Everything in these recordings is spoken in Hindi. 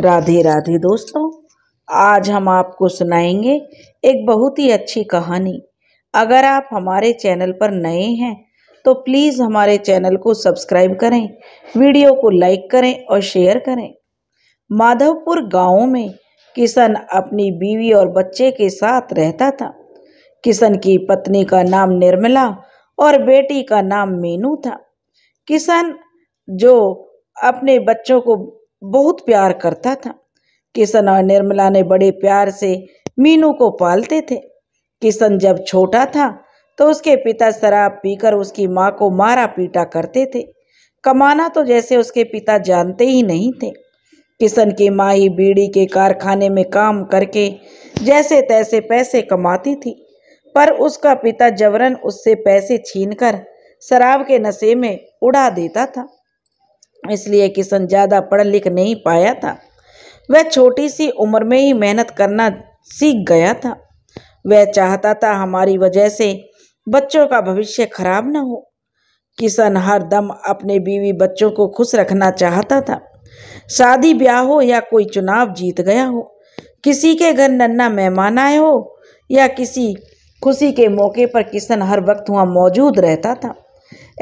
राधे राधे दोस्तों आज हम आपको सुनाएंगे एक बहुत ही अच्छी कहानी अगर आप हमारे चैनल पर नए हैं तो प्लीज़ हमारे चैनल को सब्सक्राइब करें वीडियो को लाइक करें और शेयर करें माधवपुर गांव में किशन अपनी बीवी और बच्चे के साथ रहता था किशन की पत्नी का नाम निर्मला और बेटी का नाम मीनू था किशन जो अपने बच्चों को बहुत प्यार करता था किशन और निर्मला ने बड़े प्यार से मीनू को पालते थे किशन जब छोटा था तो उसके पिता शराब पीकर उसकी माँ को मारा पीटा करते थे कमाना तो जैसे उसके पिता जानते ही नहीं थे किशन की माँ ही बीड़ी के कारखाने में काम करके जैसे तैसे पैसे कमाती थी पर उसका पिता जबरन उससे पैसे छीनकर शराब के नशे में उड़ा देता था इसलिए किशन ज़्यादा पढ़ लिख नहीं पाया था वह छोटी सी उम्र में ही मेहनत करना सीख गया था वह चाहता था हमारी वजह से बच्चों का भविष्य खराब न हो किशन हर दम अपने बीवी बच्चों को खुश रखना चाहता था शादी ब्याह हो या कोई चुनाव जीत गया हो किसी के घर नन्ना मेहमान आए हो या किसी खुशी के मौके पर किशन हर वक्त वहाँ मौजूद रहता था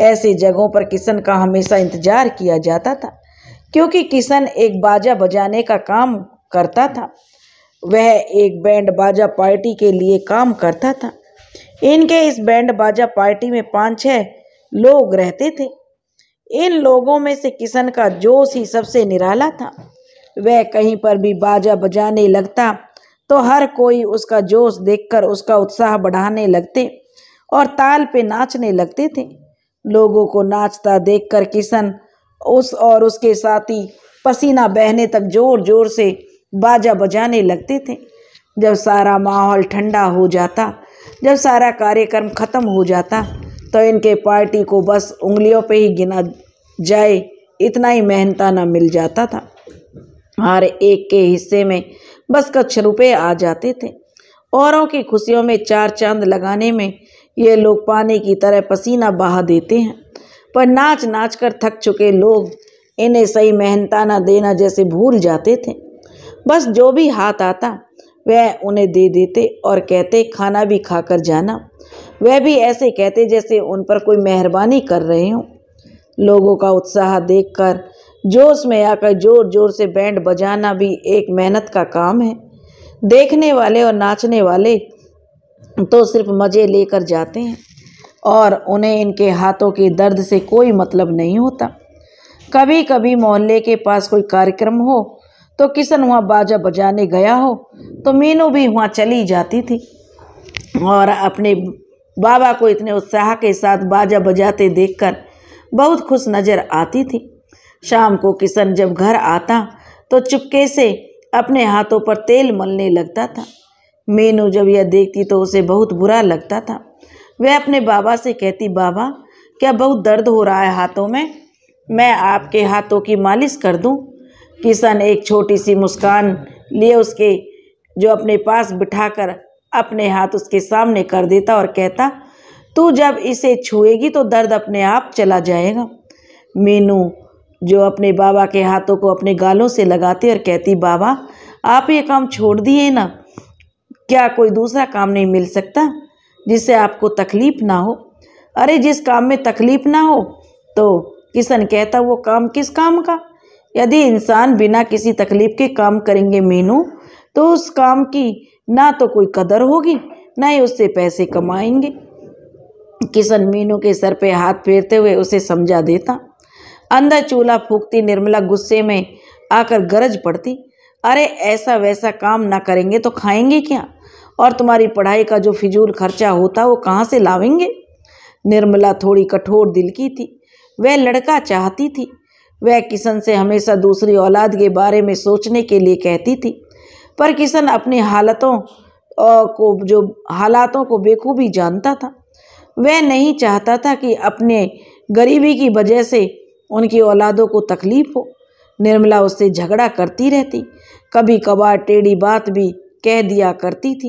ऐसी जगहों पर किशन का हमेशा इंतजार किया जाता था क्योंकि किशन एक बाजा बजाने का काम करता था वह एक बैंड बाजा पार्टी के लिए काम करता था इनके इस बैंड बाजा पार्टी में पाँच छः लोग रहते थे इन लोगों में से किशन का जोश ही सबसे निराला था वह कहीं पर भी बाजा बजाने लगता तो हर कोई उसका जोश देखकर उसका उत्साह बढ़ाने लगते और ताल पे नाचने लगते थे लोगों को नाचता देखकर किशन उस और उसके साथी पसीना बहने तक जोर जोर से बाजा बजाने लगते थे जब सारा माहौल ठंडा हो जाता जब सारा कार्यक्रम ख़त्म हो जाता तो इनके पार्टी को बस उंगलियों पे ही गिना जाए इतना ही मेहनताना मिल जाता था हर एक के हिस्से में बस कुछ रुपये आ जाते थे औरों की खुशियों में चार चांद लगाने में ये लोग पानी की तरह पसीना बहा देते हैं पर नाच नाच कर थक चुके लोग इन्हें सही मेहनताना देना जैसे भूल जाते थे बस जो भी हाथ आता वह उन्हें दे देते और कहते खाना भी खाकर जाना वह भी ऐसे कहते जैसे उन पर कोई मेहरबानी कर रहे हों लोगों का उत्साह देखकर जोश में आकर जोर जोर से बैंड बजाना भी एक मेहनत का काम है देखने वाले और नाचने वाले तो सिर्फ मज़े लेकर जाते हैं और उन्हें इनके हाथों के दर्द से कोई मतलब नहीं होता कभी कभी मोहल्ले के पास कोई कार्यक्रम हो तो किशन वहाँ बाजा बजाने गया हो तो मीनू भी वहाँ चली जाती थी और अपने बाबा को इतने उत्साह के साथ बाजा बजाते देखकर बहुत खुश नज़र आती थी शाम को किशन जब घर आता तो चुपके से अपने हाथों पर तेल मलने लगता था मीनू जब यह देखती तो उसे बहुत बुरा लगता था वह अपने बाबा से कहती बाबा क्या बहुत दर्द हो रहा है हाथों में मैं आपके हाथों की मालिश कर दूं? किशन एक छोटी सी मुस्कान लिए उसके जो अपने पास बिठाकर अपने हाथ उसके सामने कर देता और कहता तू जब इसे छुएगी तो दर्द अपने आप चला जाएगा मीनू जो अपने बाबा के हाथों को अपने गालों से लगाती और कहती बाबा आप ये काम छोड़ दिए ना क्या कोई दूसरा काम नहीं मिल सकता जिससे आपको तकलीफ़ ना हो अरे जिस काम में तकलीफ़ ना हो तो किशन कहता वो काम किस काम का यदि इंसान बिना किसी तकलीफ़ के काम करेंगे मीनू तो उस काम की ना तो कोई कदर होगी ना ही उससे पैसे कमाएंगे किशन मीनू के सर पे हाथ फेरते हुए उसे समझा देता अंदर चूल्हा फूकती निर्मला गुस्से में आकर गरज पड़ती अरे ऐसा वैसा काम ना करेंगे तो खाएंगे क्या और तुम्हारी पढ़ाई का जो फिजूल खर्चा होता वो कहाँ से लावेंगे निर्मला थोड़ी कठोर दिल की थी वह लड़का चाहती थी वह किशन से हमेशा दूसरी औलाद के बारे में सोचने के लिए कहती थी पर किशन अपनी हालतों को जो हालातों को बेखूबी जानता था वह नहीं चाहता था कि अपने गरीबी की वजह से उनकी औलादों को तकलीफ़ हो निर्मला उससे झगड़ा करती रहती कभी कभार टेढ़ी बात भी कह दिया करती थी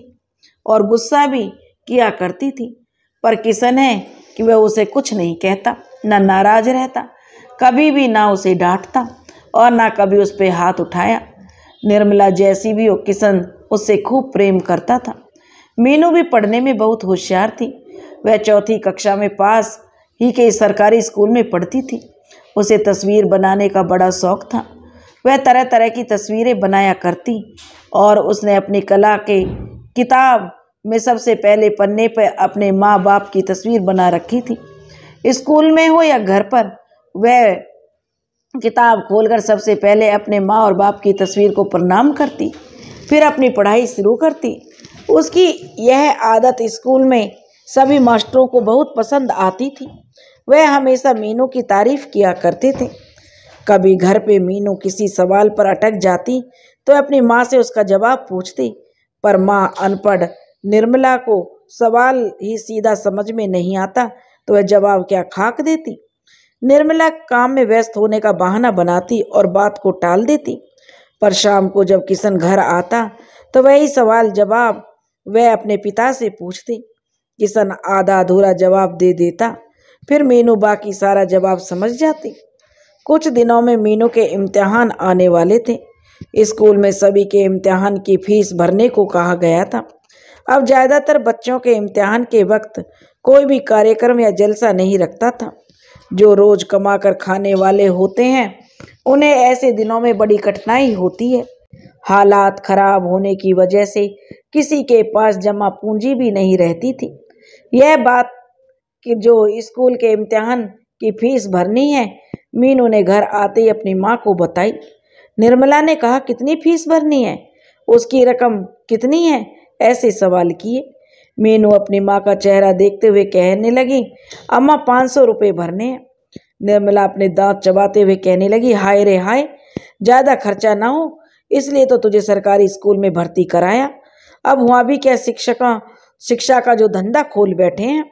और गुस्सा भी किया करती थी पर किसन है कि वह उसे कुछ नहीं कहता ना नाराज रहता कभी भी ना उसे डांटता और ना कभी उस पर हाथ उठाया निर्मला जैसी भी हो किशन उससे खूब प्रेम करता था मीनू भी पढ़ने में बहुत होशियार थी वह चौथी कक्षा में पास ही के सरकारी स्कूल में पढ़ती थी उसे तस्वीर बनाने का बड़ा शौक था वह तरह तरह की तस्वीरें बनाया करती और उसने अपनी कला के किताब में सबसे पहले पन्ने पर अपने माँ बाप की तस्वीर बना रखी थी स्कूल में हो या घर पर वह किताब खोलकर सबसे पहले अपने माँ और बाप की तस्वीर को प्रणाम करती फिर अपनी पढ़ाई शुरू करती उसकी यह आदत स्कूल में सभी मास्टरों को बहुत पसंद आती थी वह हमेशा मीनू की तारीफ़ किया करते थे कभी घर पे मीनू किसी सवाल पर अटक जाती तो अपनी माँ से उसका जवाब पूछती पर माँ अनपढ़ निर्मला को सवाल ही सीधा समझ में नहीं आता तो वह जवाब क्या खाक देती निर्मला काम में व्यस्त होने का बहाना बनाती और बात को टाल देती पर शाम को जब किशन घर आता तो वही सवाल जवाब वह अपने पिता से पूछती किशन आधा अधूरा जवाब दे देता फिर मीनू बाकी सारा जवाब समझ जाती कुछ दिनों में मीनू के इम्तिहान आने वाले थे स्कूल में सभी के इम्तिहान की फीस भरने को कहा गया था अब ज़्यादातर बच्चों के इम्तिहान के वक्त कोई भी कार्यक्रम या जलसा नहीं रखता था जो रोज़ कमा कर खाने वाले होते हैं उन्हें ऐसे दिनों में बड़ी कठिनाई होती है हालात खराब होने की वजह से किसी के पास जमा पूंजी भी नहीं रहती थी यह बात कि जो स्कूल के इम्तिहान की फीस भरनी है मीनू ने घर आते ही अपनी माँ को बताई निर्मला ने कहा कितनी फीस भरनी है उसकी रकम कितनी है ऐसे सवाल किए मीनू अपनी माँ का चेहरा देखते हुए कहने लगी अम्मा पाँच सौ रुपये भरने हैं निर्मला अपने दांत चबाते हुए कहने लगी हाय रे हाय ज़्यादा खर्चा ना हो इसलिए तो तुझे सरकारी स्कूल में भर्ती कराया अब वहाँ भी क्या शिक्षक शिक्षा का जो धंधा खोल बैठे हैं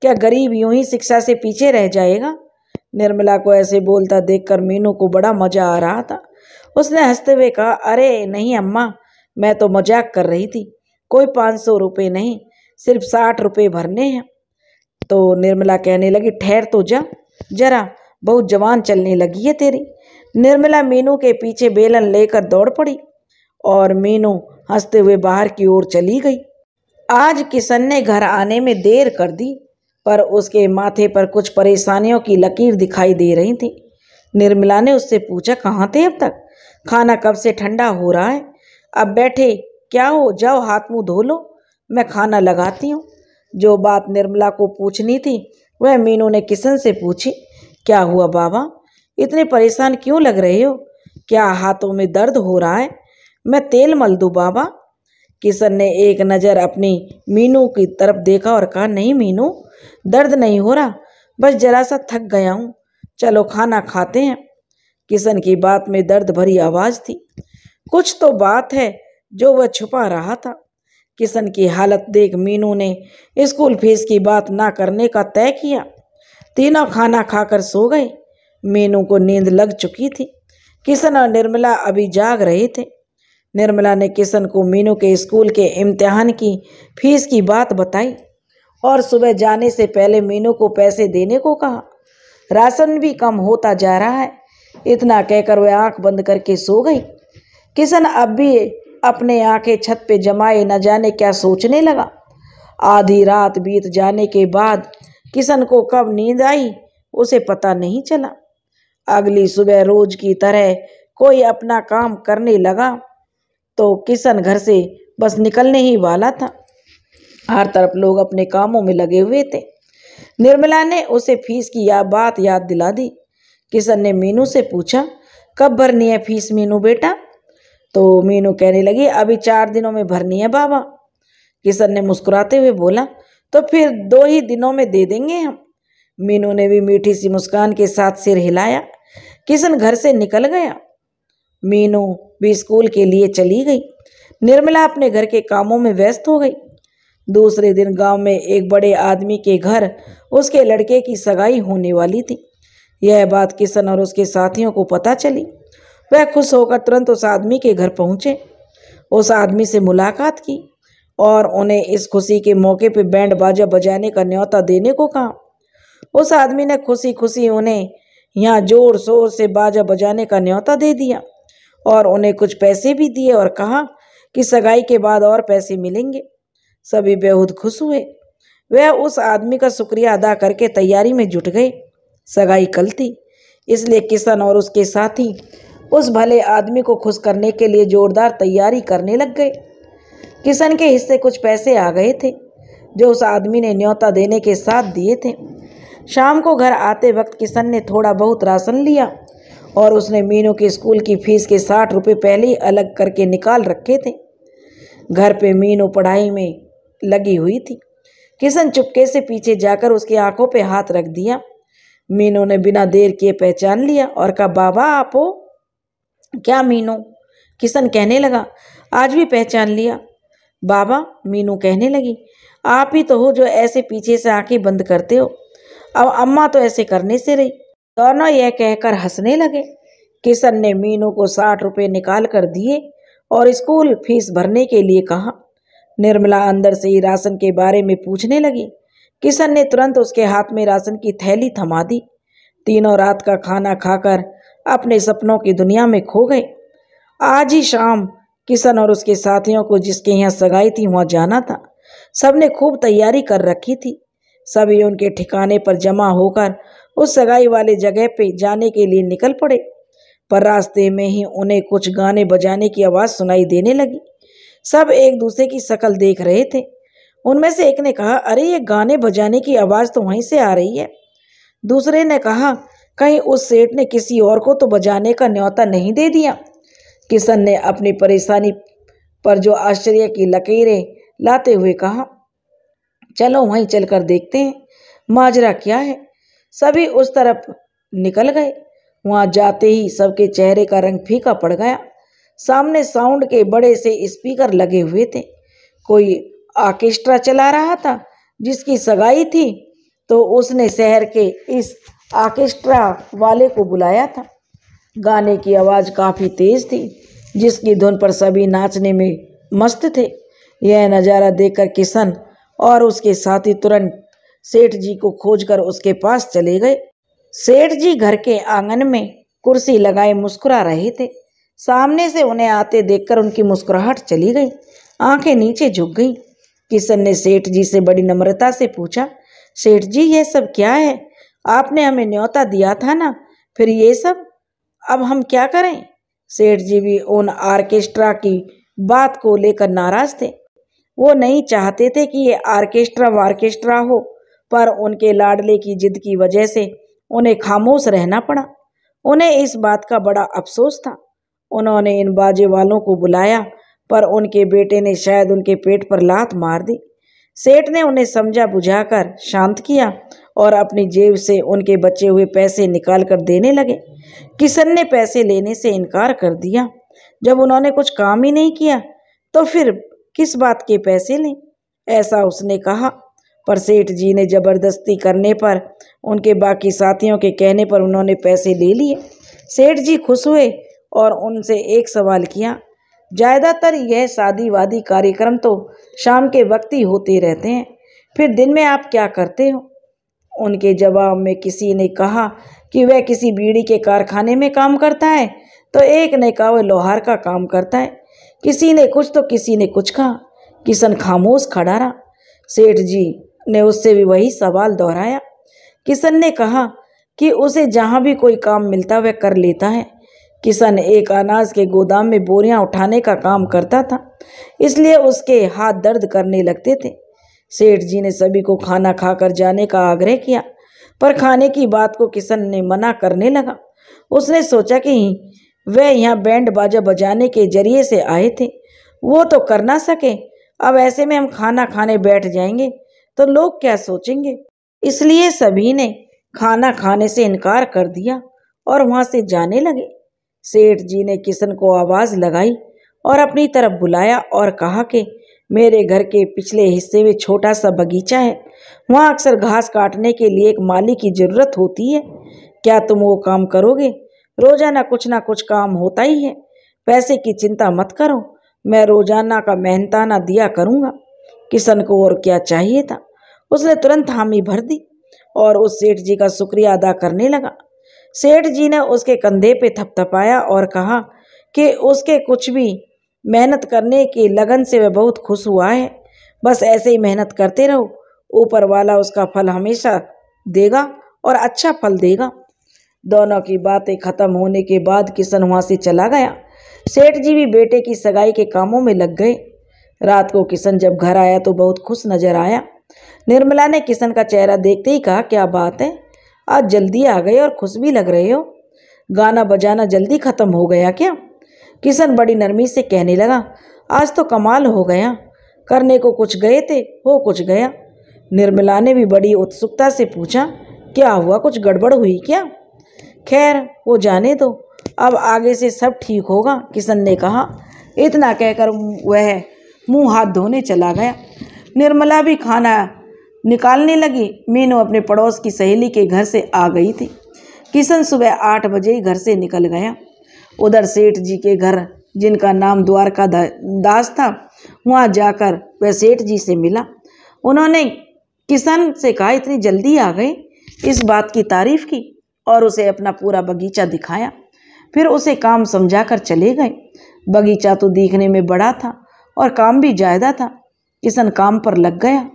क्या गरीब यूं ही शिक्षा से पीछे रह जाएगा निर्मला को ऐसे बोलता देखकर मीनू को बड़ा मज़ा आ रहा था उसने हंसते हुए कहा अरे नहीं अम्मा मैं तो मजाक कर रही थी कोई पाँच सौ रुपये नहीं सिर्फ साठ रुपये भरने हैं तो निर्मला कहने लगी ठहर तो जा जरा बहुत जवान चलने लगी है तेरी निर्मला मीनू के पीछे बेलन लेकर दौड़ पड़ी और मीनू हंसते हुए बाहर की ओर चली गई आज किशन ने घर आने में देर कर दी पर उसके माथे पर कुछ परेशानियों की लकीर दिखाई दे रही थी निर्मला ने उससे पूछा कहाँ थे अब तक खाना कब से ठंडा हो रहा है अब बैठे क्या हो जाओ हाथ मुंह धो लो मैं खाना लगाती हूँ जो बात निर्मला को पूछनी थी वह मीनू ने किशन से पूछी क्या हुआ बाबा इतने परेशान क्यों लग रहे हो क्या हाथों में दर्द हो रहा है मैं तेल मल दूँ बाबा किशन ने एक नज़र अपनी मीनू की तरफ देखा और कहा नहीं मीनू दर्द नहीं हो रहा बस जरा सा थक गया हूँ चलो खाना खाते हैं किशन की बात में दर्द भरी आवाज़ थी कुछ तो बात है जो वह छुपा रहा था किशन की हालत देख मीनू ने स्कूल फीस की बात ना करने का तय किया तीनों खाना खाकर सो गए मीनू को नींद लग चुकी थी किशन और निर्मला अभी जाग रहे थे निर्मला ने किशन को मीनू के स्कूल के इम्तिहान की फीस की बात बताई और सुबह जाने से पहले मीनू को पैसे देने को कहा राशन भी कम होता जा रहा है इतना कहकर वह आंख बंद करके सो गई किशन अब भी अपने आंखें छत पे जमाए न जाने क्या सोचने लगा आधी रात बीत जाने के बाद किशन को कब नींद आई उसे पता नहीं चला अगली सुबह रोज की तरह कोई अपना काम करने लगा तो किशन घर से बस निकलने ही वाला था हर तरफ लोग अपने कामों में लगे हुए थे निर्मला ने उसे फीस की या बात याद दिला दी किशन ने मीनू से पूछा कब भरनी है फीस मीनू बेटा तो मीनू कहने लगी अभी चार दिनों में भरनी है बाबा किशन ने मुस्कुराते हुए बोला तो फिर दो ही दिनों में दे देंगे हम मीनू ने भी मीठी सी मुस्कान के साथ सिर हिलाया किशन घर से निकल गया मीनू वे स्कूल के लिए चली गई निर्मला अपने घर के कामों में व्यस्त हो गई दूसरे दिन गांव में एक बड़े आदमी के घर उसके लड़के की सगाई होने वाली थी यह बात किशन और उसके साथियों को पता चली वह खुश होकर तुरंत उस आदमी के घर पहुंचे उस आदमी से मुलाकात की और उन्हें इस खुशी के मौके पर बैंड बाजा बजाने का न्योता देने को कहा उस आदमी ने खुशी खुशी उन्हें यहाँ जोर शोर से बाजा बजाने का न्योता दे दिया और उन्हें कुछ पैसे भी दिए और कहा कि सगाई के बाद और पैसे मिलेंगे सभी बेहद खुश हुए वह उस आदमी का शुक्रिया अदा करके तैयारी में जुट गए सगाई कल थी इसलिए किशन और उसके साथी उस भले आदमी को खुश करने के लिए जोरदार तैयारी करने लग गए किशन के हिस्से कुछ पैसे आ गए थे जो उस आदमी ने न्योता देने के साथ दिए थे शाम को घर आते वक्त किशन ने थोड़ा बहुत राशन लिया और उसने मीनू के स्कूल की फीस के साठ रुपये पहले ही अलग करके निकाल रखे थे घर पे मीनू पढ़ाई में लगी हुई थी किशन चुपके से पीछे जाकर उसकी आंखों पे हाथ रख दिया मीनू ने बिना देर किए पहचान लिया और कहा बाबा आप हो क्या मीनू किशन कहने लगा आज भी पहचान लिया बाबा मीनू कहने लगी आप ही तो हो जो ऐसे पीछे से आंखें बंद करते हो अब अम्मा तो ऐसे करने से रही दोनों तो यह कहकर हंसने लगे किशन ने मीनू को साठ रुपये निकाल कर दिए और स्कूल फीस भरने के लिए कहा निर्मला अंदर से ही राशन के बारे में पूछने लगी किशन ने तुरंत उसके हाथ में राशन की थैली थमा दी तीनों रात का खाना खाकर अपने सपनों की दुनिया में खो गए आज ही शाम किशन और उसके साथियों को जिसके यहाँ सगाई थी वहाँ जाना था सबने खूब तैयारी कर रखी थी सभी उनके ठिकाने पर जमा होकर उस सगाई वाले जगह पे जाने के लिए निकल पड़े पर रास्ते में ही उन्हें कुछ गाने बजाने की आवाज़ सुनाई देने लगी सब एक दूसरे की शकल देख रहे थे उनमें से एक ने कहा अरे ये गाने बजाने की आवाज़ तो वहीं से आ रही है दूसरे ने कहा कहीं उस सेठ ने किसी और को तो बजाने का न्योता नहीं दे दिया किशन ने अपनी परेशानी पर जो आश्चर्य की लकीरें लाते हुए कहा चलो वहीं चलकर देखते हैं माजरा क्या है सभी उस तरफ निकल गए वहाँ जाते ही सबके चेहरे का रंग फीका पड़ गया सामने साउंड के बड़े से स्पीकर लगे हुए थे कोई ऑर्केस्ट्रा चला रहा था जिसकी सगाई थी तो उसने शहर के इस ऑर्केस्ट्रा वाले को बुलाया था गाने की आवाज़ काफ़ी तेज़ थी जिसकी धुन पर सभी नाचने में मस्त थे यह नज़ारा देखकर किशन और उसके साथी तुरंत सेठ जी को खोजकर उसके पास चले गए सेठ जी घर के आंगन में कुर्सी लगाए मुस्कुरा रहे थे सामने से उन्हें आते देखकर उनकी मुस्कुराहट चली गई आंखें नीचे झुक गईं किशन ने सेठ जी से बड़ी नम्रता से पूछा सेठ जी यह सब क्या है आपने हमें न्योता दिया था ना फिर ये सब अब हम क्या करें सेठ जी भी उन आर्केस्ट्रा की बात को लेकर नाराज थे वो नहीं चाहते थे कि ये आर्केस्ट्रा वार्केस्ट्रा हो पर उनके लाडले की जिद की वजह से उन्हें खामोश रहना पड़ा उन्हें इस बात का बड़ा अफसोस था उन्होंने इन बाजे वालों को बुलाया पर उनके बेटे ने शायद उनके पेट पर लात मार दी सेठ ने उन्हें समझा बुझाकर शांत किया और अपनी जेब से उनके बचे हुए पैसे निकाल कर देने लगे किशन ने पैसे लेने से इनकार कर दिया जब उन्होंने कुछ काम ही नहीं किया तो फिर किस बात के पैसे लें ऐसा उसने कहा पर सेठ जी ने ज़बरदस्ती करने पर उनके बाकी साथियों के कहने पर उन्होंने पैसे ले लिए सेठ जी खुश हुए और उनसे एक सवाल किया ज़्यादातर यह शादी वादी कार्यक्रम तो शाम के वक्त ही होते रहते हैं फिर दिन में आप क्या करते हो उनके जवाब में किसी ने कहा कि वह किसी बीड़ी के कारखाने में काम करता है तो एक ने कहा वह लोहार का काम करता है किसी ने कुछ तो किसी ने कुछ कहा किशन खामोश खड़ा रहा सेठ जी ने उससे भी वही सवाल दोहराया किशन ने कहा कि उसे जहाँ भी कोई काम मिलता वह कर लेता है किशन एक अनाज के गोदाम में बोरियां उठाने का काम करता था इसलिए उसके हाथ दर्द करने लगते थे सेठ जी ने सभी को खाना खाकर जाने का आग्रह किया पर खाने की बात को किशन ने मना करने लगा उसने सोचा कि वह यहाँ बैंड बाजा बजाने के जरिए से आए थे वो तो कर ना सके अब ऐसे में हम खाना खाने बैठ जाएंगे तो लोग क्या सोचेंगे इसलिए सभी ने खाना खाने से इनकार कर दिया और वहां से जाने लगे सेठ जी ने किशन को आवाज़ लगाई और अपनी तरफ बुलाया और कहा कि मेरे घर के पिछले हिस्से में छोटा सा बगीचा है वहाँ अक्सर घास काटने के लिए एक माली की ज़रूरत होती है क्या तुम वो काम करोगे रोज़ाना कुछ ना कुछ काम होता ही है पैसे की चिंता मत करो मैं रोज़ाना का मेहनताना दिया करूँगा किशन को और क्या चाहिए था उसने तुरंत हामी भर दी और उस सेठ जी का शुक्रिया अदा करने लगा सेठ जी ने उसके कंधे पे थपथपाया और कहा कि उसके कुछ भी मेहनत करने की लगन से वह बहुत खुश हुआ है बस ऐसे ही मेहनत करते रहो ऊपर वाला उसका फल हमेशा देगा और अच्छा फल देगा दोनों की बातें खत्म होने के बाद किशन वहाँ से चला गया सेठ जी भी बेटे की सगाई के कामों में लग गए रात को किशन जब घर आया तो बहुत खुश नजर आया निर्मला ने किशन का चेहरा देखते ही कहा क्या बात है आज जल्दी आ गए और खुश भी लग रहे हो गाना बजाना जल्दी ख़त्म हो गया क्या किशन बड़ी नरमी से कहने लगा आज तो कमाल हो गया करने को कुछ गए थे हो कुछ गया निर्मला ने भी बड़ी उत्सुकता से पूछा क्या हुआ कुछ गड़बड़ हुई क्या खैर वो जाने दो अब आगे से सब ठीक होगा किशन ने कहा इतना कहकर वह मुंह हाथ धोने चला गया निर्मला भी खाना निकालने लगी मीनू अपने पड़ोस की सहेली के घर से आ गई थी किशन सुबह आठ बजे ही घर से निकल गया उधर सेठ जी के घर जिनका नाम द्वारका दास था वहाँ जाकर वह सेठ जी से मिला उन्होंने किशन से कहा इतनी जल्दी आ गए इस बात की तारीफ की और उसे अपना पूरा बगीचा दिखाया फिर उसे काम समझाकर चले गए बगीचा तो देखने में बड़ा था और काम भी ज्यादा था किशन काम पर लग गया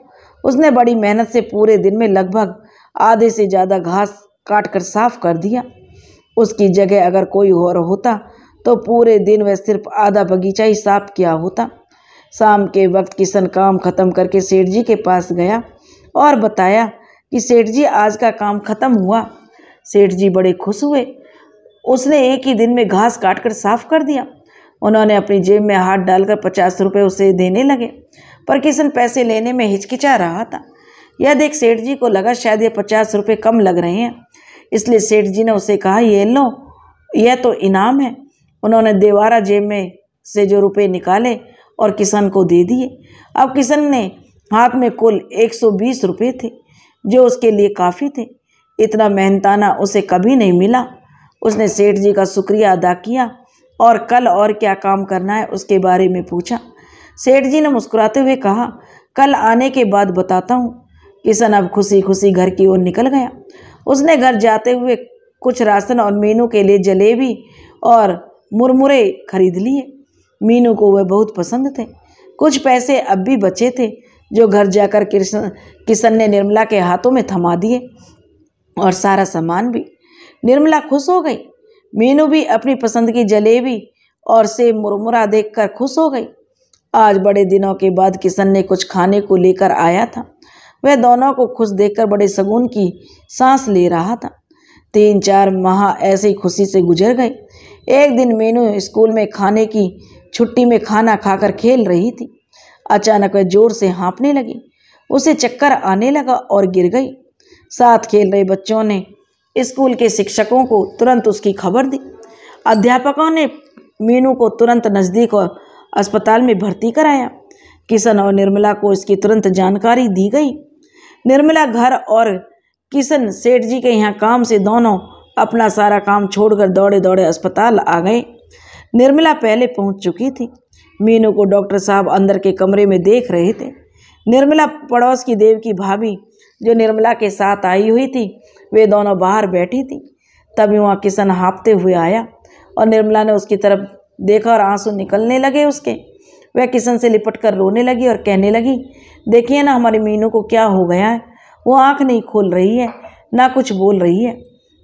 उसने बड़ी मेहनत से पूरे दिन में लगभग आधे से ज़्यादा घास काट कर साफ कर दिया उसकी जगह अगर कोई और होता तो पूरे दिन वह सिर्फ आधा बगीचा ही साफ किया होता शाम के वक्त किशन काम ख़त्म करके सेठ जी के पास गया और बताया कि सेठ जी आज का काम ख़त्म हुआ सेठ जी बड़े खुश हुए उसने एक ही दिन में घास काट कर साफ कर दिया उन्होंने अपनी जेब में हाथ डालकर पचास रुपये उसे देने लगे पर किशन पैसे लेने में हिचकिचा रहा था यह देख सेठ जी को लगा शायद ये पचास रुपये कम लग रहे हैं इसलिए सेठ जी ने उसे कहा ये लो यह तो इनाम है उन्होंने देवारा जेब में से जो रुपये निकाले और किशन को दे दिए अब किशन ने हाथ में कुल एक सौ थे जो उसके लिए काफ़ी थे इतना मेहनताना उसे कभी नहीं मिला उसने सेठ जी का शुक्रिया अदा किया और कल और क्या काम करना है उसके बारे में पूछा सेठ जी ने मुस्कुराते हुए कहा कल आने के बाद बताता हूँ किशन अब खुशी खुशी घर की ओर निकल गया उसने घर जाते हुए कुछ राशन और मीनू के लिए जलेबी और मुरमुरे खरीद लिए मीनू को वह बहुत पसंद थे कुछ पैसे अब भी बचे थे जो घर जाकर कृष्ण किशन ने निर्मला के हाथों में थमा दिए और सारा सामान भी निर्मला खुश हो गई मीनू भी अपनी पसंद की जलेबी और सेब मुरमुरा देखकर खुश हो गई आज बड़े दिनों के बाद किशन ने कुछ खाने को लेकर आया था वह दोनों को खुश देखकर बड़े सगुन की सांस ले रहा था तीन चार माह ऐसी खुशी से गुजर गए एक दिन मीनू स्कूल में खाने की छुट्टी में खाना खाकर खेल रही थी अचानक वह जोर से हाँपने लगी उसे चक्कर आने लगा और गिर गई साथ खेल रहे बच्चों ने स्कूल के शिक्षकों को तुरंत उसकी खबर दी अध्यापकों ने मीनू को तुरंत नज़दीक अस्पताल में भर्ती कराया किशन और निर्मला को इसकी तुरंत जानकारी दी गई निर्मला घर और किशन सेठ जी के यहाँ काम से दोनों अपना सारा काम छोड़कर दौड़े दौड़े अस्पताल आ गए निर्मला पहले पहुँच चुकी थी मीनू को डॉक्टर साहब अंदर के कमरे में देख रहे थे निर्मला पड़ोस की देव की भाभी जो निर्मला के साथ आई हुई थी वे दोनों बाहर बैठी थी तभी वहाँ किशन हाँपते हुए आया और निर्मला ने उसकी तरफ देखा और आंसू निकलने लगे उसके वह किशन से लिपट कर रोने लगी और कहने लगी देखिए ना हमारी मीनू को क्या हो गया है वो आंख नहीं खोल रही है ना कुछ बोल रही है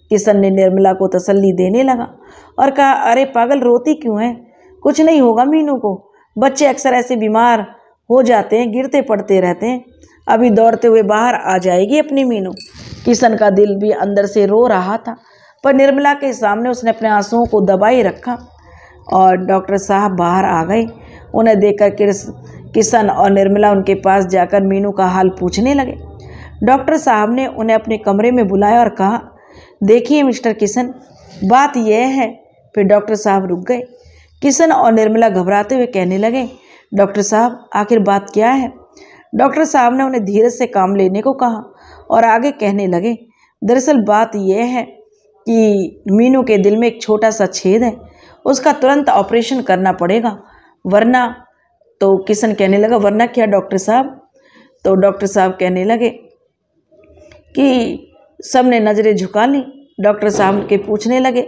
किशन ने निर्मला को तसल्ली देने लगा और कहा अरे पागल रोती क्यों है कुछ नहीं होगा मीनू को बच्चे अक्सर ऐसे बीमार हो जाते हैं गिरते पड़ते रहते हैं अभी दौड़ते हुए बाहर आ जाएगी अपनी मीनू किशन का दिल भी अंदर से रो रहा था पर निर्मला के सामने उसने अपने आंसुओं को दबाए रखा और डॉक्टर साहब बाहर आ गए उन्हें देखकर किशन और निर्मला उनके पास जाकर मीनू का हाल पूछने लगे डॉक्टर साहब ने उन्हें अपने कमरे में बुलाया और कहा देखिए मिस्टर किशन बात यह है फिर डॉक्टर साहब रुक गए किशन और निर्मला घबराते हुए कहने लगे डॉक्टर साहब आखिर बात क्या है डॉक्टर साहब ने उन्हें धीरज से काम लेने को कहा और आगे कहने लगे दरअसल बात यह है कि मीनू के दिल में एक छोटा सा छेद है उसका तुरंत ऑपरेशन करना पड़ेगा वरना तो किशन कहने लगा वरना क्या डॉक्टर साहब तो डॉक्टर साहब कहने लगे कि सब ने नज़रें झुका ली डॉक्टर साहब के पूछने लगे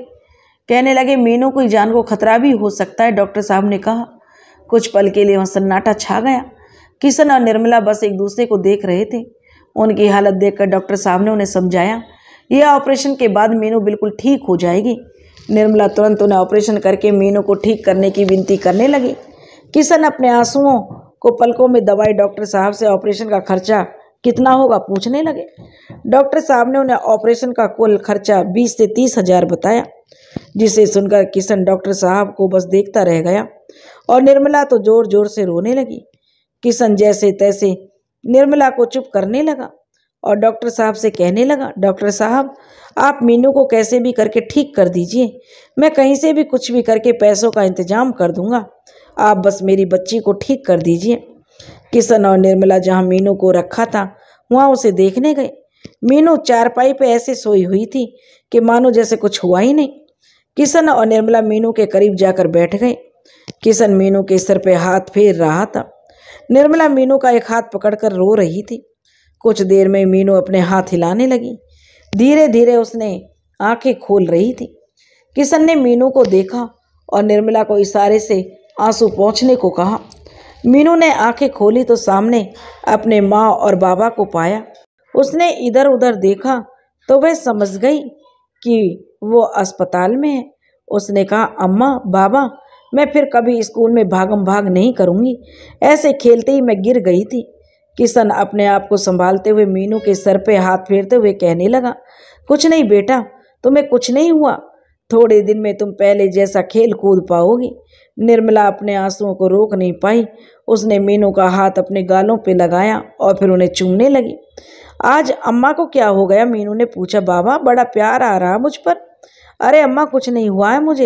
कहने लगे मीनू की जान को खतरा भी हो सकता है डॉक्टर साहब ने कहा कुछ पल के लिए वहाँ सन्नाटा छा गया किशन और निर्मला बस एक दूसरे को देख रहे थे उनकी हालत देखकर डॉक्टर साहब ने उन्हें समझाया यह ऑपरेशन के बाद मीनू बिल्कुल ठीक हो जाएगी निर्मला तुरंत उन्हें ऑपरेशन करके मीनू को ठीक करने की विनती करने लगी किशन अपने आंसुओं को पलकों में दवाई डॉक्टर साहब से ऑपरेशन का खर्चा कितना होगा पूछने लगे डॉक्टर साहब ने उन्हें ऑपरेशन का कुल खर्चा बीस से तीस हजार बताया जिसे सुनकर किशन डॉक्टर साहब को बस देखता रह गया और निर्मला तो जोर जोर से रोने लगी किशन जैसे तैसे निर्मला को चुप करने लगा और डॉक्टर साहब से कहने लगा डॉक्टर साहब आप मीनू को कैसे भी करके ठीक कर दीजिए मैं कहीं से भी कुछ भी करके पैसों का इंतजाम कर दूंगा आप बस मेरी बच्ची को ठीक कर दीजिए किशन और निर्मला जहाँ मीनू को रखा था वहाँ उसे देखने गए मीनू चारपाई पे ऐसे सोई हुई थी कि मानो जैसे कुछ हुआ ही नहीं किशन और निर्मला मीनू के करीब जाकर बैठ गए किशन मीनू के सर पे हाथ फेर रहा था निर्मला मीनू का एक हाथ पकड़कर रो रही थी कुछ देर में मीनू अपने हाथ हिलाने लगी धीरे धीरे उसने आंखें खोल रही थी किशन ने मीनू को देखा और निर्मला को इशारे से आंसू पहुँचने को कहा मीनू ने आंखें खोली तो सामने अपने माँ और बाबा को पाया उसने इधर उधर देखा तो वह समझ गई कि वो अस्पताल में है उसने कहा अम्मा बाबा मैं फिर कभी स्कूल में भागम भाग नहीं करूँगी ऐसे खेलते ही मैं गिर गई थी किशन अपने आप को संभालते हुए मीनू के सर पे हाथ फेरते हुए कहने लगा कुछ नहीं बेटा तुम्हें कुछ नहीं हुआ थोड़े दिन में तुम पहले जैसा खेल कूद पाओगी निर्मला अपने आंसुओं को रोक नहीं पाई उसने मीनू का हाथ अपने गालों पे लगाया और फिर उन्हें चूमने लगी आज अम्मा को क्या हो गया मीनू ने पूछा बाबा बड़ा प्यार आ रहा मुझ पर अरे अम्मा कुछ नहीं हुआ है मुझे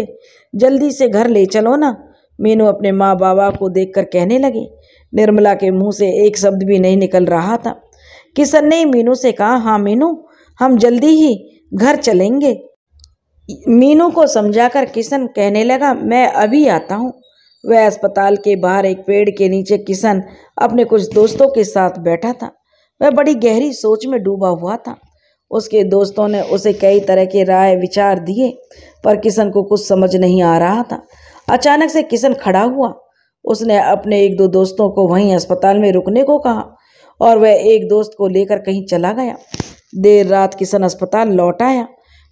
जल्दी से घर ले चलो ना मीनू अपने माँ बाबा को देखकर कहने लगी निर्मला के मुंह से एक शब्द भी नहीं निकल रहा था किशन ने मीनू से कहा हाँ मीनू हम जल्दी ही घर चलेंगे मीनू को समझाकर किशन कहने लगा मैं अभी आता हूँ वह अस्पताल के बाहर एक पेड़ के नीचे किशन अपने कुछ दोस्तों के साथ बैठा था वह बड़ी गहरी सोच में डूबा हुआ था उसके दोस्तों ने उसे कई तरह के राय विचार दिए पर किशन को कुछ समझ नहीं आ रहा था अचानक से किशन खड़ा हुआ उसने अपने एक दो दोस्तों को वहीं अस्पताल में रुकने को कहा और वह एक दोस्त को लेकर कहीं चला गया देर रात किशन अस्पताल लौट आया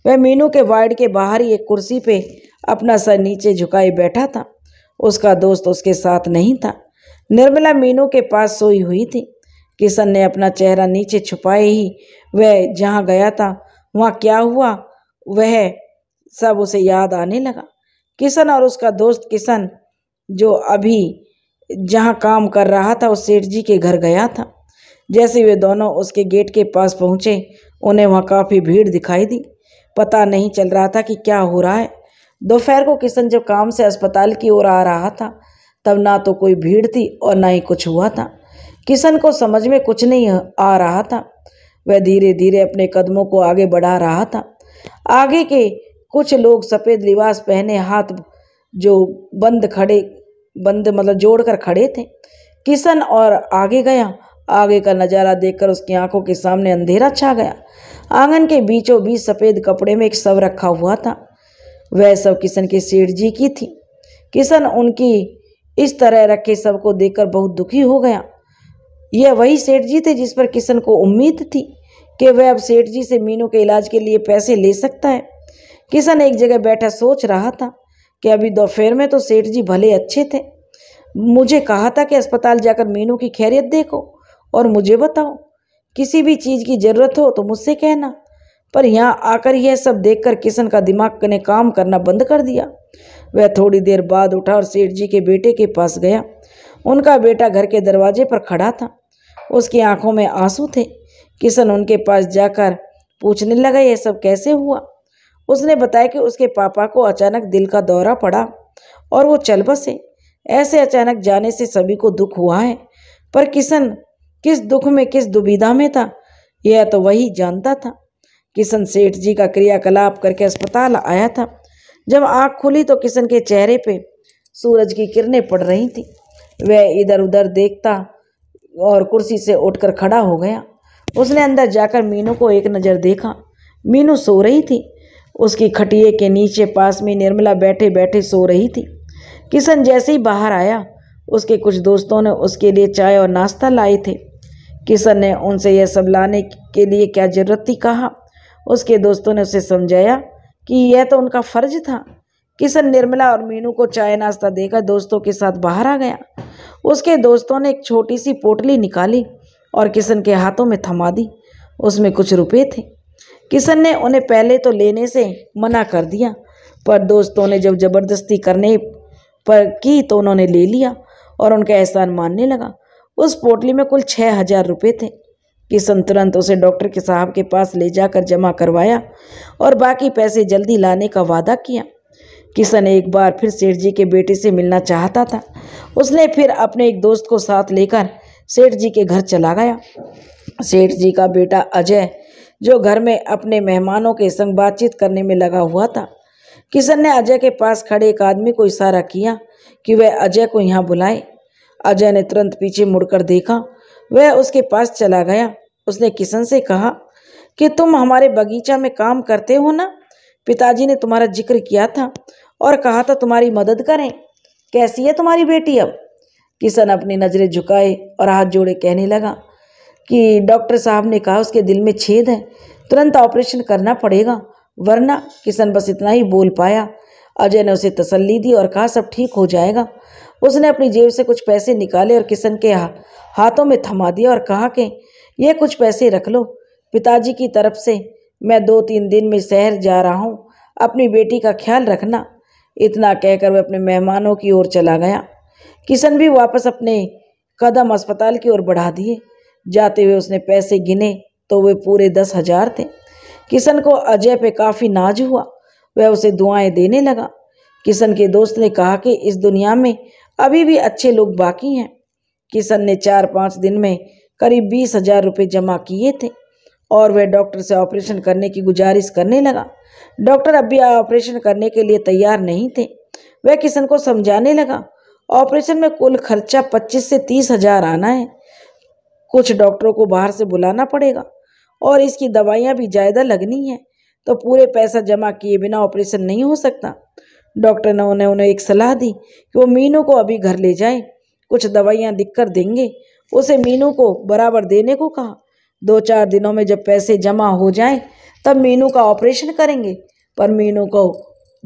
वह मीनू के वार्ड के बाहर ही एक कुर्सी पे अपना सर नीचे झुकाए बैठा था उसका दोस्त उसके साथ नहीं था निर्मला मीनू के पास सोई हुई थी किशन ने अपना चेहरा नीचे छुपाए ही वह जहाँ गया था वहाँ क्या हुआ वह सब उसे याद आने लगा किशन और उसका दोस्त किशन जो अभी जहाँ काम कर रहा था वो सेठ जी के घर गया था जैसे वे दोनों उसके गेट के पास पहुँचे उन्हें वहाँ काफ़ी भीड़ दिखाई दी पता नहीं चल रहा था कि क्या हो रहा है दोपहर को किशन जब काम से अस्पताल की ओर आ रहा था तब ना तो कोई भीड़ थी और ना ही कुछ हुआ था किशन को समझ में कुछ नहीं आ रहा था वह धीरे धीरे अपने कदमों को आगे बढ़ा रहा था आगे के कुछ लोग सफ़ेद लिबास पहने हाथ जो बंद खड़े बंद मतलब जोड़कर खड़े थे किशन और आगे गया आगे का नज़ारा देखकर उसकी आंखों के सामने अंधेरा छा गया आंगन के बीचों बीच सफ़ेद कपड़े में एक शव रखा हुआ था वह सब किशन के सेठ जी की थी किशन उनकी इस तरह रखे शव को देखकर बहुत दुखी हो गया यह वही सेठ जी थे जिस पर किशन को उम्मीद थी कि वह अब सेठ जी से मीनू के इलाज के लिए पैसे ले सकता है किशन एक जगह बैठा सोच रहा था कि अभी दोपहर में तो सेठ जी भले अच्छे थे मुझे कहा था कि अस्पताल जाकर मीनू की खैरियत देखो और मुझे बताओ किसी भी चीज़ की ज़रूरत हो तो मुझसे कहना पर यहाँ आकर यह सब देखकर किशन का दिमाग ने काम करना बंद कर दिया वह थोड़ी देर बाद उठा और सेठ जी के बेटे के पास गया उनका बेटा घर के दरवाजे पर खड़ा था उसकी आंखों में आंसू थे किशन उनके पास जाकर पूछने लगा यह सब कैसे हुआ उसने बताया कि उसके पापा को अचानक दिल का दौरा पड़ा और वो चल बसे ऐसे अचानक जाने से सभी को दुख हुआ है पर किशन किस दुख में किस दुविधा में था यह तो वही जानता था किशन सेठ जी का क्रियाकलाप करके अस्पताल आया था जब आँख खुली तो किशन के चेहरे पे सूरज की किरणें पड़ रही थी वह इधर उधर देखता और कुर्सी से उठकर खड़ा हो गया उसने अंदर जाकर मीनू को एक नज़र देखा मीनू सो रही थी उसकी खटिए के नीचे पास में निर्मला बैठे बैठे सो रही थी किशन जैसे ही बाहर आया उसके कुछ दोस्तों ने उसके लिए चाय और नाश्ता लाए थे किशन ने उनसे यह सब लाने के लिए क्या ज़रूरत थी कहा उसके दोस्तों ने उसे समझाया कि यह तो उनका फ़र्ज था किशन निर्मला और मीनू को चाय नाश्ता देकर दोस्तों के साथ बाहर आ गया उसके दोस्तों ने एक छोटी सी पोटली निकाली और किशन के हाथों में थमा दी उसमें कुछ रुपए थे किशन ने उन्हें पहले तो लेने से मना कर दिया पर दोस्तों ने जब जबरदस्ती करने पर की तो उन्होंने ले लिया और उनका एहसान मानने लगा उस पोटली में कुल छः हज़ार रुपये थे किशन तुरंत उसे डॉक्टर के साहब के पास ले जाकर जमा करवाया और बाकी पैसे जल्दी लाने का वादा किया किशन एक बार फिर सेठ जी के बेटे से मिलना चाहता था उसने फिर अपने एक दोस्त को साथ लेकर सेठ जी के घर चला गया सेठ जी का बेटा अजय जो घर में अपने मेहमानों के संग बातचीत करने में लगा हुआ था किशन ने अजय के पास खड़े एक आदमी को इशारा किया कि वह अजय को यहाँ बुलाए अजय ने तुरंत पीछे मुड़कर देखा वह उसके पास चला गया उसने किशन से कहा कि तुम हमारे बगीचा में काम करते हो ना पिताजी ने तुम्हारा जिक्र किया था और कहा था तो तुम्हारी मदद करें कैसी है तुम्हारी बेटी अब किशन अपनी नज़रें झुकाए और हाथ जोड़े कहने लगा कि डॉक्टर साहब ने कहा उसके दिल में छेद है तुरंत ऑपरेशन करना पड़ेगा वरना किशन बस इतना ही बोल पाया अजय ने उसे तसल्ली दी और कहा सब ठीक हो जाएगा उसने अपनी जेब से कुछ पैसे निकाले और किशन के हा, हाथों में थमा दिया और कहा कि ये कुछ पैसे रख लो पिताजी की तरफ से मैं दो तीन दिन में शहर जा रहा हूँ अपनी बेटी का ख्याल रखना इतना कहकर वह अपने मेहमानों की ओर चला गया किशन भी वापस अपने कदम अस्पताल की ओर बढ़ा दिए जाते हुए उसने पैसे गिने तो वे पूरे दस हजार थे किशन को अजय पे काफ़ी नाज हुआ वह उसे दुआएं देने लगा किशन के दोस्त ने कहा कि इस दुनिया में अभी भी अच्छे लोग बाकी हैं किशन ने चार पाँच दिन में करीब बीस हजार रुपये जमा किए थे और वह डॉक्टर से ऑपरेशन करने की गुजारिश करने लगा डॉक्टर अभी ऑपरेशन करने के लिए तैयार नहीं थे वह किशन को समझाने लगा ऑपरेशन में कुल खर्चा पच्चीस से तीस हजार आना है कुछ डॉक्टरों को बाहर से बुलाना पड़ेगा और इसकी दवाइयाँ भी ज़्यादा लगनी हैं तो पूरे पैसा जमा किए बिना ऑपरेशन नहीं हो सकता डॉक्टर ने उन्हें उन्हें एक सलाह दी कि वो मीनू को अभी घर ले जाए कुछ दवाइयाँ लिख कर देंगे उसे मीनू को बराबर देने को कहा दो चार दिनों में जब पैसे जमा हो जाएं तब मीनू का ऑपरेशन करेंगे पर मीनू को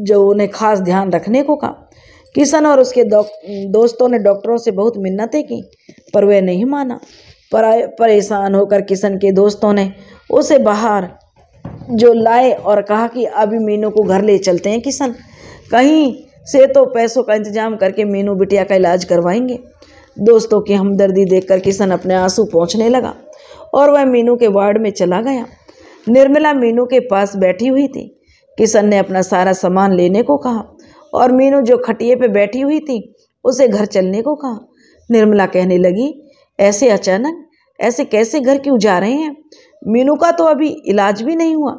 जो उन्हें खास ध्यान रखने को कहा किशन और उसके दोस्तों ने डॉक्टरों से बहुत मिन्नतें की पर वह नहीं माना पर परेशान होकर किशन के दोस्तों ने उसे बाहर जो लाए और कहा कि अभी मीनू को घर ले चलते हैं किशन कहीं से तो पैसों का इंतजाम करके मीनू बिटिया का इलाज करवाएंगे दोस्तों की हमदर्दी देखकर किशन अपने आंसू पहुँचने लगा और वह मीनू के वार्ड में चला गया निर्मला मीनू के पास बैठी हुई थी किशन ने अपना सारा सामान लेने को कहा और मीनू जो खटिए पे बैठी हुई थी उसे घर चलने को कहा निर्मला कहने लगी ऐसे अचानक ऐसे कैसे घर क्यों जा रहे हैं मीनू का तो अभी इलाज भी नहीं हुआ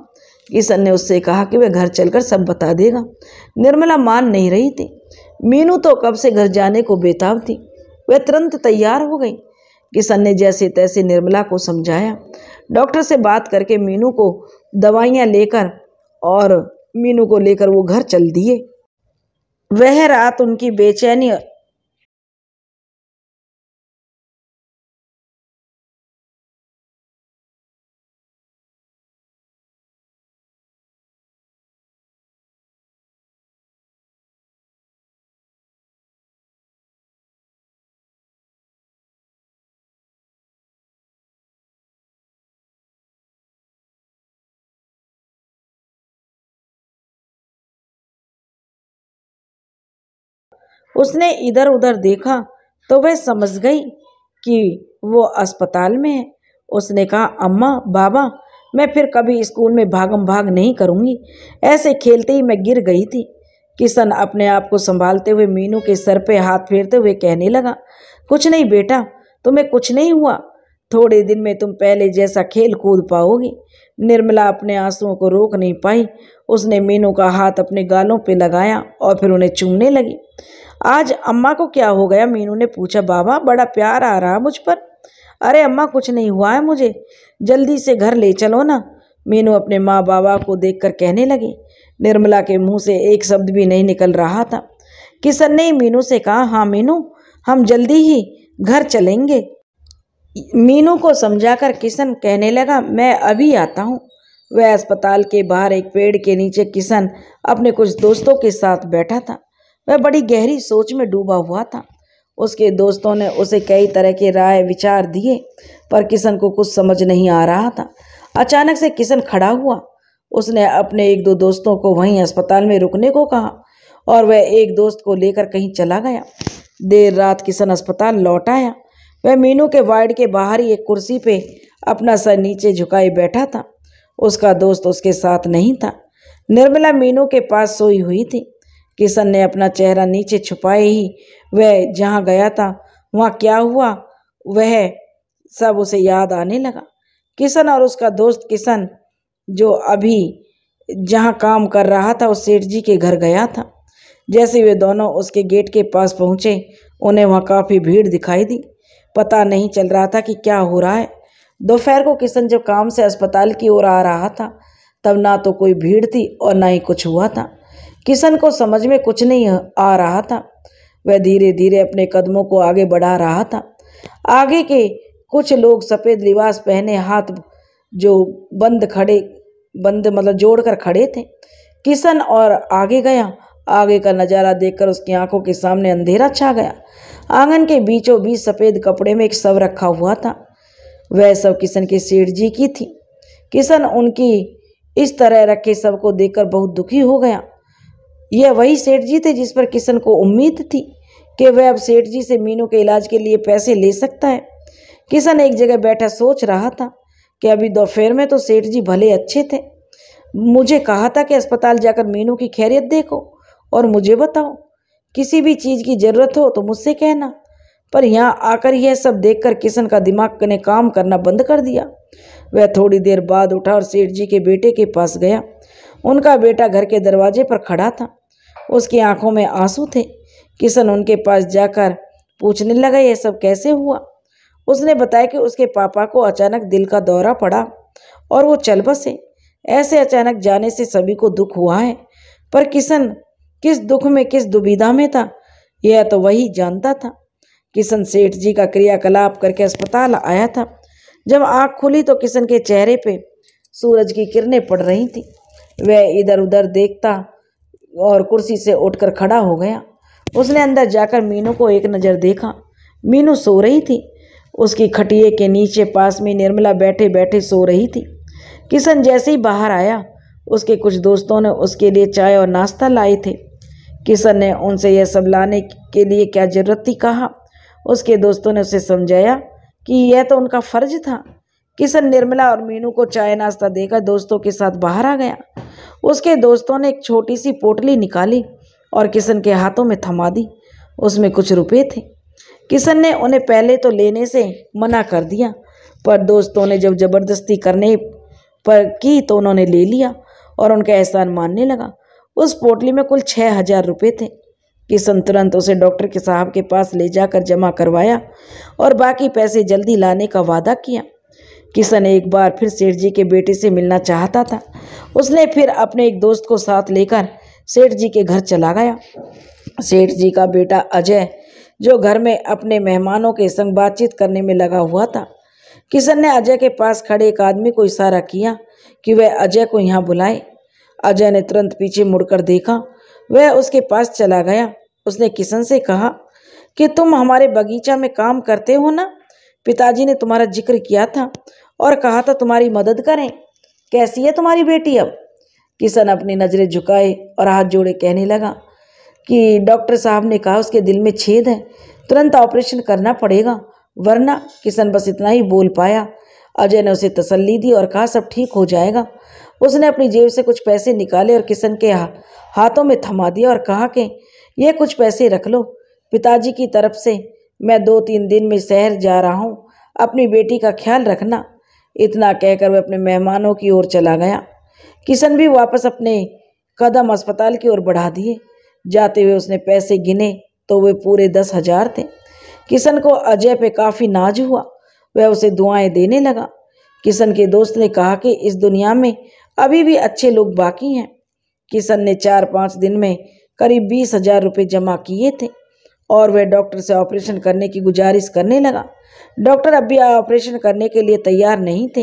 किशन ने उससे कहा कि वह घर चलकर सब बता देगा निर्मला मान नहीं रही थी मीनू तो कब से घर जाने को बेताब थी वह तुरंत तैयार हो गई किशन ने जैसे तैसे निर्मला को समझाया डॉक्टर से बात करके मीनू को दवाइयाँ लेकर और मीनू को लेकर वो घर चल दिए वह रात उनकी बेचैनी उसने इधर उधर देखा तो वह समझ गई कि वो अस्पताल में है उसने कहा अम्मा बाबा मैं फिर कभी स्कूल में भागम भाग नहीं करूँगी ऐसे खेलते ही मैं गिर गई थी किशन अपने आप को संभालते हुए मीनू के सर पे हाथ फेरते हुए कहने लगा कुछ नहीं बेटा तुम्हें कुछ नहीं हुआ थोड़े दिन में तुम पहले जैसा खेल कूद पाओगी निर्मला अपने आंसुओं को रोक नहीं पाई उसने मीनू का हाथ अपने गालों पे लगाया और फिर उन्हें चूमने लगी आज अम्मा को क्या हो गया मीनू ने पूछा बाबा बड़ा प्यार आ रहा मुझ पर अरे अम्मा कुछ नहीं हुआ है मुझे जल्दी से घर ले चलो ना मीनू अपने माँ बाबा को देखकर कहने लगी निर्मला के मुंह से एक शब्द भी नहीं निकल रहा था किशन ने मीनू से कहा हाँ मीनू हम जल्दी ही घर चलेंगे मीनू को समझाकर किशन कहने लगा मैं अभी आता हूँ वह अस्पताल के बाहर एक पेड़ के नीचे किशन अपने कुछ दोस्तों के साथ बैठा था वह बड़ी गहरी सोच में डूबा हुआ था उसके दोस्तों ने उसे कई तरह के राय विचार दिए पर किशन को कुछ समझ नहीं आ रहा था अचानक से किशन खड़ा हुआ उसने अपने एक दो दोस्तों को वहीं अस्पताल में रुकने को कहा और वह एक दोस्त को लेकर कहीं चला गया देर रात किशन अस्पताल लौट आया वह मीनू के वार्ड के बाहर ही एक कुर्सी पे अपना सर नीचे झुकाए बैठा था उसका दोस्त उसके साथ नहीं था निर्मला मीनू के पास सोई हुई थी किशन ने अपना चेहरा नीचे छुपाए ही वह जहाँ गया था वहाँ क्या हुआ वह सब उसे याद आने लगा किशन और उसका दोस्त किशन जो अभी जहाँ काम कर रहा था उस सेठ जी के घर गया था जैसे वे दोनों उसके गेट के पास पहुँचे उन्हें वहाँ काफ़ी भीड़ दिखाई दी पता नहीं चल रहा था कि क्या हो रहा है दोपहर को किशन जब काम से अस्पताल की ओर आ रहा था तब ना तो कोई भीड़ थी और ना ही कुछ हुआ था किशन को समझ में कुछ नहीं आ रहा था वह धीरे धीरे अपने कदमों को आगे बढ़ा रहा था आगे के कुछ लोग सफ़ेद लिबास पहने हाथ जो बंद खड़े बंद मतलब जोड़ कर खड़े थे किशन और आगे गया आगे का नज़ारा देखकर उसकी आंखों के सामने अंधेरा छा गया आंगन के बीचों बीच सफ़ेद कपड़े में एक शव रखा हुआ था वह सब किशन के सेठ जी की थी किशन उनकी इस तरह रखे सबको को देखकर बहुत दुखी हो गया यह वही सेठ जी थे जिस पर किशन को उम्मीद थी कि वह अब सेठ जी से मीनू के इलाज के लिए पैसे ले सकता है किशन एक जगह बैठा सोच रहा था कि अभी दोपहर में तो सेठ जी भले अच्छे थे मुझे कहा था कि अस्पताल जाकर मीनू की खैरियत देखो और मुझे बताओ किसी भी चीज़ की ज़रूरत हो तो मुझसे कहना पर यहाँ आकर यह सब देखकर किशन का दिमाग ने काम करना बंद कर दिया वह थोड़ी देर बाद उठा और सेठ जी के बेटे के पास गया उनका बेटा घर के दरवाजे पर खड़ा था उसकी आंखों में आंसू थे किशन उनके पास जाकर पूछने लगा यह सब कैसे हुआ उसने बताया कि उसके पापा को अचानक दिल का दौरा पड़ा और वो चल बसे ऐसे अचानक जाने से सभी को दुख हुआ है पर किशन किस दुख में किस दुविधा में था यह तो वही जानता था किशन सेठ जी का क्रियाकलाप करके अस्पताल आया था जब आँख खुली तो किशन के चेहरे पर सूरज की किरणें पड़ रही थी वह इधर उधर देखता और कुर्सी से उठकर खड़ा हो गया उसने अंदर जाकर मीनू को एक नज़र देखा मीनू सो रही थी उसकी खटिए के नीचे पास में निर्मला बैठे बैठे सो रही थी किशन जैसे ही बाहर आया उसके कुछ दोस्तों ने उसके लिए चाय और नाश्ता लाए थे किशन ने उनसे यह सब लाने के लिए क्या ज़रूरत थी कहा उसके दोस्तों ने उसे समझाया कि यह तो उनका फ़र्ज था किशन निर्मला और मीनू को चाय नाश्ता देकर दोस्तों के साथ बाहर आ गया उसके दोस्तों ने एक छोटी सी पोटली निकाली और किशन के हाथों में थमा दी उसमें कुछ रुपए थे किशन ने उन्हें पहले तो लेने से मना कर दिया पर दोस्तों ने जब जबरदस्ती करने पर की तो उन्होंने ले लिया और उनका एहसान मानने लगा उस पोटली में कुल छः हज़ार रुपये थे किशन तुरंत उसे डॉक्टर के साहब के पास ले जाकर जमा करवाया और बाकी पैसे जल्दी लाने का वादा किया किशन एक बार फिर सेठ जी के बेटे से मिलना चाहता था उसने फिर अपने एक दोस्त को साथ लेकर सेठ जी के घर चला गया सेठ जी का बेटा अजय जो घर में अपने मेहमानों के संग बातचीत करने में लगा हुआ था किशन ने अजय के पास खड़े एक आदमी को इशारा किया कि वह अजय को यहाँ बुलाए अजय ने तुरंत पीछे मुड़कर देखा वह उसके पास चला गया उसने किशन से कहा कि तुम हमारे बगीचा में काम करते हो ना पिताजी ने तुम्हारा जिक्र किया था और कहा था तो तुम्हारी मदद करें कैसी है तुम्हारी बेटी अब किशन अपनी नज़रें झुकाए और हाथ जोड़े कहने लगा कि डॉक्टर साहब ने कहा उसके दिल में छेद है तुरंत ऑपरेशन करना पड़ेगा वरना किशन बस इतना ही बोल पाया अजय ने उसे तसल्ली दी और कहा सब ठीक हो जाएगा उसने अपनी जेब से कुछ पैसे निकाले और किशन के हा, हाथों में थमा दिया और कहा कि ये कुछ पैसे रख लो पिताजी की तरफ से मैं दो तीन दिन में शहर जा रहा हूँ अपनी बेटी का ख्याल रखना इतना कहकर वह अपने मेहमानों की ओर चला गया किशन भी वापस अपने कदम अस्पताल की ओर बढ़ा दिए जाते हुए उसने पैसे गिने तो वे पूरे दस हजार थे किशन को अजय पे काफ़ी नाज हुआ वह उसे दुआएं देने लगा किशन के दोस्त ने कहा कि इस दुनिया में अभी भी अच्छे लोग बाकी हैं किशन ने चार पाँच दिन में करीब बीस हजार रुपये जमा किए थे और वह डॉक्टर से ऑपरेशन करने की गुजारिश करने लगा डॉक्टर अभी ऑपरेशन करने के लिए तैयार नहीं थे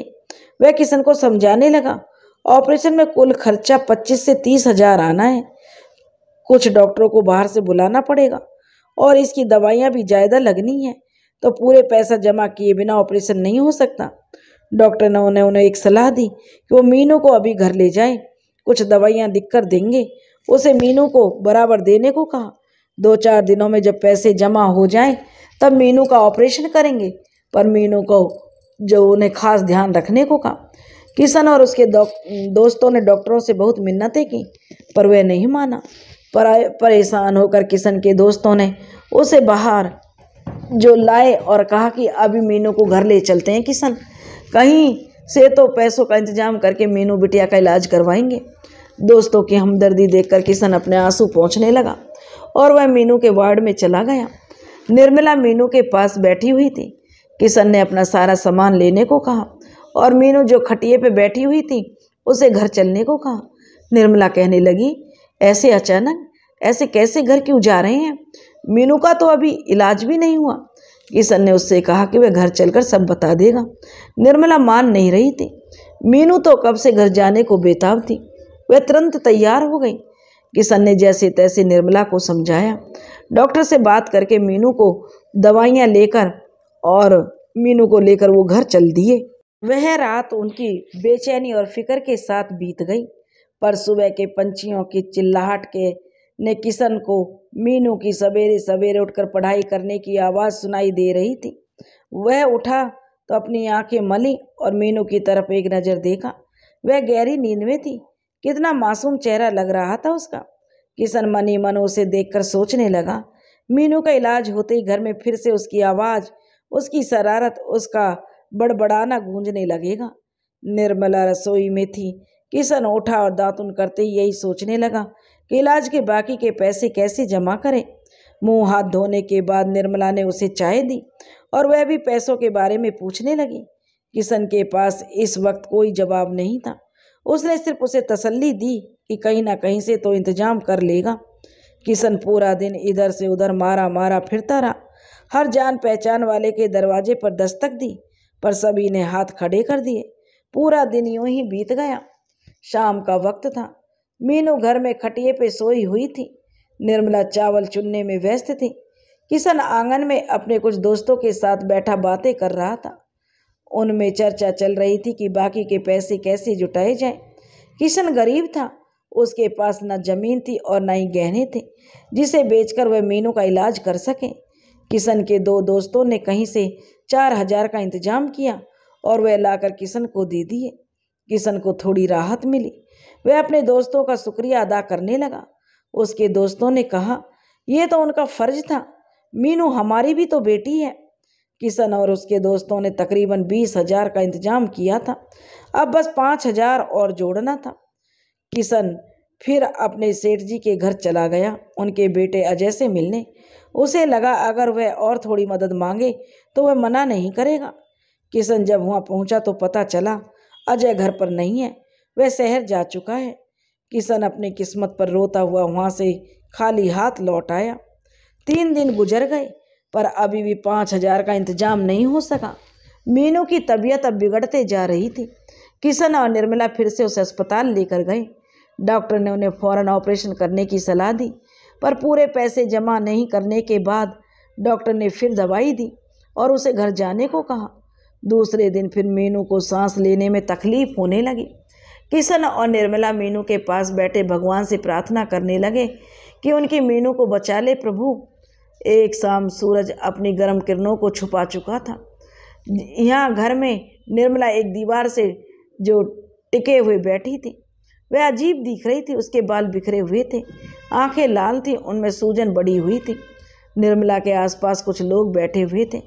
वह किशन को समझाने लगा ऑपरेशन में कुल खर्चा पच्चीस से तीस हजार आना है कुछ डॉक्टरों को बाहर से बुलाना पड़ेगा और इसकी दवाइयाँ भी ज़्यादा लगनी हैं तो पूरे पैसा जमा किए बिना ऑपरेशन नहीं हो सकता डॉक्टर ने उन्हें उन्हें एक सलाह दी कि वो मीनू को अभी घर ले जाए कुछ दवाइयाँ दिख कर देंगे उसे मीनू को बराबर देने को कहा दो चार दिनों में जब पैसे जमा हो जाएं तब मीनू का ऑपरेशन करेंगे पर मीनू को जो उन्हें खास ध्यान रखने को कहा किशन और उसके दोस्तों ने डॉक्टरों से बहुत मिन्नतें की पर वह नहीं माना पर परेशान होकर किशन के दोस्तों ने उसे बाहर जो लाए और कहा कि अभी मीनू को घर ले चलते हैं किशन कहीं से तो पैसों का इंतजाम करके मीनू बिटिया का इलाज करवाएंगे दोस्तों की हमदर्दी देखकर किशन अपने आंसू पहुँचने लगा और वह मीनू के वार्ड में चला गया निर्मला मीनू के पास बैठी हुई थी किशन ने अपना सारा सामान लेने को कहा और मीनू जो खटिए पे बैठी हुई थी उसे घर चलने को कहा निर्मला कहने लगी ऐसे अचानक ऐसे कैसे घर क्यों जा रहे हैं मीनू का तो अभी इलाज भी नहीं हुआ किशन ने उससे कहा कि वह घर चलकर सब बता देगा निर्मला मान नहीं रही थी मीनू तो कब से घर जाने को बेताब थी वह तुरंत तैयार हो गई किशन ने जैसे तैसे निर्मला को समझाया डॉक्टर से बात करके मीनू को दवाइयाँ लेकर और मीनू को लेकर वो घर चल दिए वह रात उनकी बेचैनी और फिक्र के साथ बीत गई पर सुबह के पंछियों की चिल्लाहट के ने किशन को मीनू की सवेरे सवेरे उठकर पढ़ाई करने की आवाज़ सुनाई दे रही थी वह उठा तो अपनी आंखें मली और मीनू की तरफ एक नज़र देखा वह गहरी नींद में थी कितना मासूम चेहरा लग रहा था उसका किशन मनी मन उसे देखकर सोचने लगा मीनू का इलाज होते ही घर में फिर से उसकी आवाज़ उसकी शरारत उसका बड़बड़ाना गूंजने लगेगा निर्मला रसोई में थी किशन उठा और दातुन करते ही यही सोचने लगा कि इलाज के बाकी के पैसे कैसे जमा करें मुंह हाथ धोने के बाद निर्मला ने उसे चाय दी और वह भी पैसों के बारे में पूछने लगी किशन के पास इस वक्त कोई जवाब नहीं था उसने सिर्फ उसे तसल्ली दी कि कहीं ना कहीं से तो इंतजाम कर लेगा किशन पूरा दिन इधर से उधर मारा मारा फिरता रहा हर जान पहचान वाले के दरवाजे पर दस्तक दी पर सभी ने हाथ खड़े कर दिए पूरा दिन यूं ही बीत गया शाम का वक्त था मीनू घर में खटिए पे सोई हुई थी निर्मला चावल चुनने में व्यस्त थी किशन आंगन में अपने कुछ दोस्तों के साथ बैठा बातें कर रहा था उनमें चर्चा चल रही थी कि बाकी के पैसे कैसे जुटाए जाएं। किशन गरीब था उसके पास न जमीन थी और न ही गहने थे जिसे बेचकर वह मीनू का इलाज कर सके किशन के दो दोस्तों ने कहीं से चार हजार का इंतजाम किया और वह लाकर किशन को दे दिए किशन को थोड़ी राहत मिली वह अपने दोस्तों का शुक्रिया अदा करने लगा उसके दोस्तों ने कहा यह तो उनका फर्ज था मीनू हमारी भी तो बेटी है किशन और उसके दोस्तों ने तकरीबन बीस हजार का इंतजाम किया था अब बस पाँच हजार और जोड़ना था किशन फिर अपने सेठ जी के घर चला गया उनके बेटे अजय से मिलने उसे लगा अगर वह और थोड़ी मदद मांगे तो वह मना नहीं करेगा किशन जब वहाँ पहुँचा तो पता चला अजय घर पर नहीं है वह शहर जा चुका है किशन अपनी किस्मत पर रोता हुआ वहाँ से खाली हाथ लौट आया तीन दिन गुजर गए पर अभी भी पाँच हजार का इंतजाम नहीं हो सका मीनू की तबीयत अब बिगड़ते जा रही थी किशन और निर्मला फिर से उसे अस्पताल लेकर गए डॉक्टर ने उन्हें फौरन ऑपरेशन करने की सलाह दी पर पूरे पैसे जमा नहीं करने के बाद डॉक्टर ने फिर दवाई दी और उसे घर जाने को कहा दूसरे दिन फिर मीनू को सांस लेने में तकलीफ होने लगी किशन और निर्मला मीनू के पास बैठे भगवान से प्रार्थना करने लगे कि उनकी मीनू को बचा ले प्रभु एक शाम सूरज अपनी गर्म किरणों को छुपा चुका था यहाँ घर में निर्मला एक दीवार से जो टिके हुए बैठी थी वह अजीब दिख रही थी उसके बाल बिखरे हुए थे आंखें लाल थीं उनमें सूजन बड़ी हुई थी निर्मला के आसपास कुछ लोग बैठे हुए थे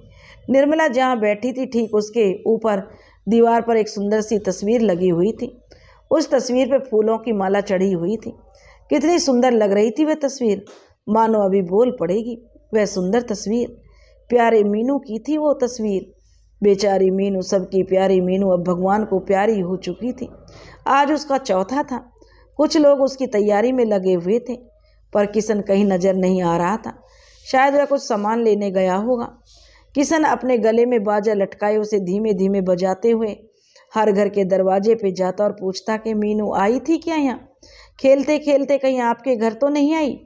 निर्मला जहाँ बैठी थी ठीक उसके ऊपर दीवार पर एक सुंदर सी तस्वीर लगी हुई थी उस तस्वीर पर फूलों की माला चढ़ी हुई थी कितनी सुंदर लग रही थी वह तस्वीर मानो अभी बोल पड़ेगी वह सुंदर तस्वीर प्यारे मीनू की थी वो तस्वीर बेचारी मीनू सबकी प्यारी मीनू अब भगवान को प्यारी हो चुकी थी आज उसका चौथा था कुछ लोग उसकी तैयारी में लगे हुए थे पर किशन कहीं नज़र नहीं आ रहा था शायद वह कुछ सामान लेने गया होगा किशन अपने गले में बाजा लटकाए उसे धीमे धीमे बजाते हुए हर घर के दरवाजे पे जाता और पूछता कि मीनू आई थी क्या यहाँ खेलते खेलते कहीं आपके घर तो नहीं आई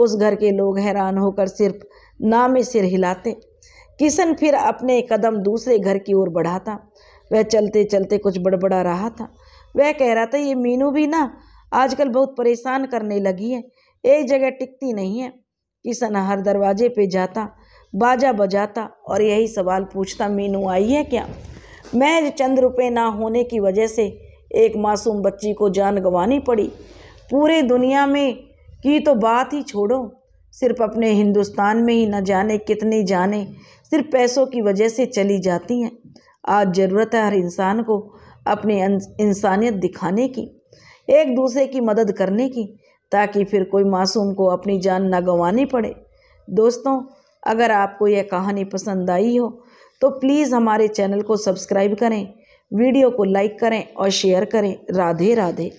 उस घर के लोग हैरान होकर सिर्फ नाम में सिर हिलाते किशन फिर अपने कदम दूसरे घर की ओर बढ़ाता वह चलते चलते कुछ बड़बड़ा रहा था वह कह रहा था ये मीनू भी ना आजकल बहुत परेशान करने लगी है एक जगह टिकती नहीं है किशन हर दरवाजे पे जाता बाजा बजाता और यही सवाल पूछता मीनू आई है क्या महज चंद रुपये ना होने की वजह से एक मासूम बच्ची को जान गंवानी पड़ी पूरे दुनिया में की तो बात ही छोड़ो सिर्फ अपने हिंदुस्तान में ही न जाने कितनी जाने सिर्फ पैसों की वजह से चली जाती हैं आज ज़रूरत है हर इंसान को अपनी इंसानियत दिखाने की एक दूसरे की मदद करने की ताकि फिर कोई मासूम को अपनी जान न गंवानी पड़े दोस्तों अगर आपको यह कहानी पसंद आई हो तो प्लीज़ हमारे चैनल को सब्सक्राइब करें वीडियो को लाइक करें और शेयर करें राधे राधे